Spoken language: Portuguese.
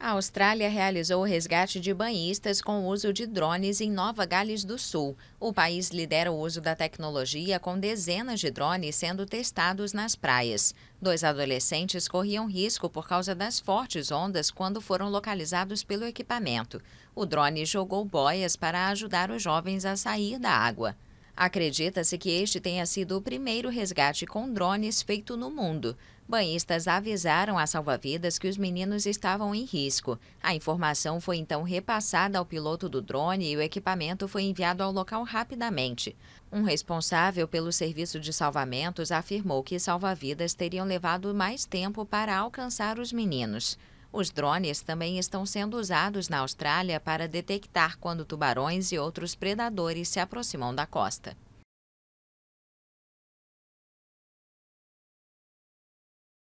A Austrália realizou o resgate de banhistas com o uso de drones em Nova Gales do Sul. O país lidera o uso da tecnologia com dezenas de drones sendo testados nas praias. Dois adolescentes corriam risco por causa das fortes ondas quando foram localizados pelo equipamento. O drone jogou boias para ajudar os jovens a sair da água. Acredita-se que este tenha sido o primeiro resgate com drones feito no mundo. Banhistas avisaram a salva-vidas que os meninos estavam em risco. A informação foi então repassada ao piloto do drone e o equipamento foi enviado ao local rapidamente. Um responsável pelo serviço de salvamentos afirmou que salva-vidas teriam levado mais tempo para alcançar os meninos. Os drones também estão sendo usados na Austrália para detectar quando tubarões e outros predadores se aproximam da costa.